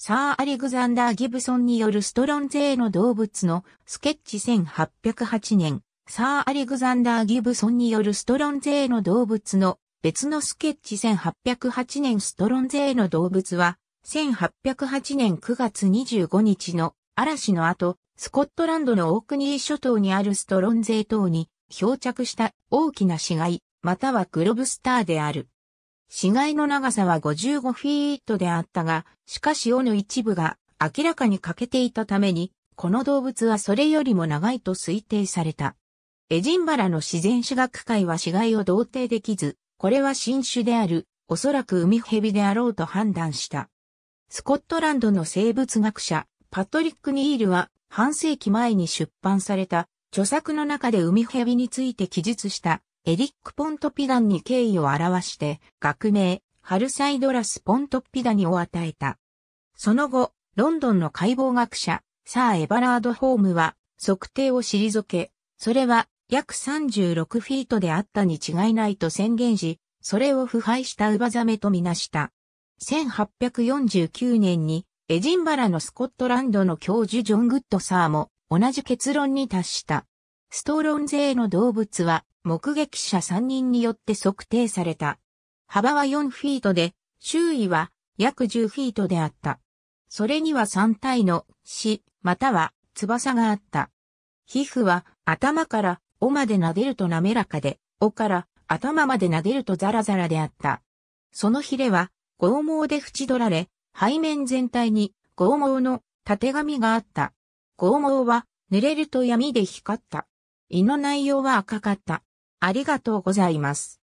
サー・アレグザンダー・ギブソンによるストロンゼーの動物のスケッチ1808年、サー・アレグザンダー・ギブソンによるストロンゼーの動物の別のスケッチ1808年ストロンゼーの動物は、1808年9月25日の嵐の後、スコットランドのオークニー諸島にあるストロンゼー島に漂着した大きな死骸、またはグロブスターである。死骸の長さは55フィートであったが、しかし尾の一部が明らかに欠けていたために、この動物はそれよりも長いと推定された。エジンバラの自然史学会は死骸を同定できず、これは新種である、おそらく海蛇であろうと判断した。スコットランドの生物学者、パトリック・ニールは、半世紀前に出版された、著作の中で海蛇について記述した、エリック・ポントピダンに敬意を表して、学名、ハルサイドラス・ポントピダニを与えた。その後、ロンドンの解剖学者、サー・エバラード・ホームは、測定を退け、それは約36フィートであったに違いないと宣言し、それを腐敗したウバザメとみなした。1849年に、エジンバラのスコットランドの教授ジョン・グッドサーも同じ結論に達した。ストロン勢の動物は目撃者3人によって測定された。幅は4フィートで、周囲は約10フィートであった。それには3体の死、または翼があった。皮膚は頭から尾まで撫でると滑らかで、尾から頭まで撫でるとザラザラであった。そのヒレは剛毛で縁取られ、背面全体に剛毛の縦紙があった。剛毛は濡れると闇で光った。胃の内容は赤かった。ありがとうございます。